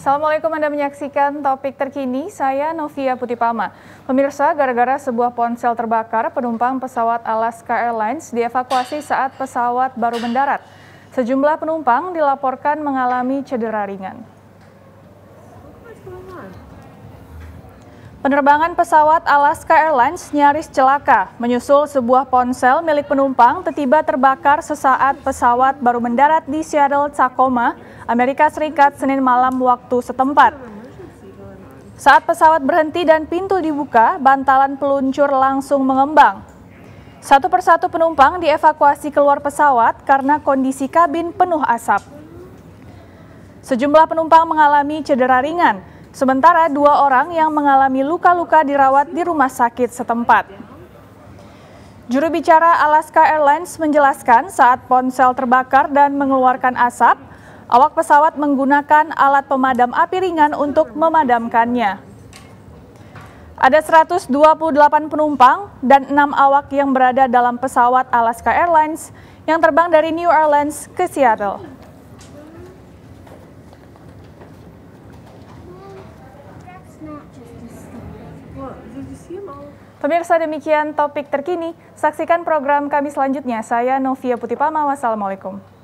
Assalamualaikum Anda menyaksikan topik terkini, saya Novia Putipama. Pemirsa, gara-gara sebuah ponsel terbakar, penumpang pesawat Alaska Airlines dievakuasi saat pesawat baru mendarat. Sejumlah penumpang dilaporkan mengalami cedera ringan. Penerbangan pesawat Alaska Airlines nyaris celaka menyusul sebuah ponsel milik penumpang tiba-tiba terbakar sesaat pesawat baru mendarat di Seattle, Tacoma, Amerika Serikat Senin malam waktu setempat. Saat pesawat berhenti dan pintu dibuka, bantalan peluncur langsung mengembang. Satu persatu penumpang dievakuasi keluar pesawat karena kondisi kabin penuh asap. Sejumlah penumpang mengalami cedera ringan, Sementara dua orang yang mengalami luka-luka dirawat di rumah sakit setempat. Juru bicara Alaska Airlines menjelaskan saat ponsel terbakar dan mengeluarkan asap, awak pesawat menggunakan alat pemadam api ringan untuk memadamkannya. Ada 128 penumpang dan 6 awak yang berada dalam pesawat Alaska Airlines yang terbang dari New Orleans ke Seattle. Pemirsa demikian topik terkini. Saksikan program kami selanjutnya. Saya Novia Putipama. Wassalamualaikum.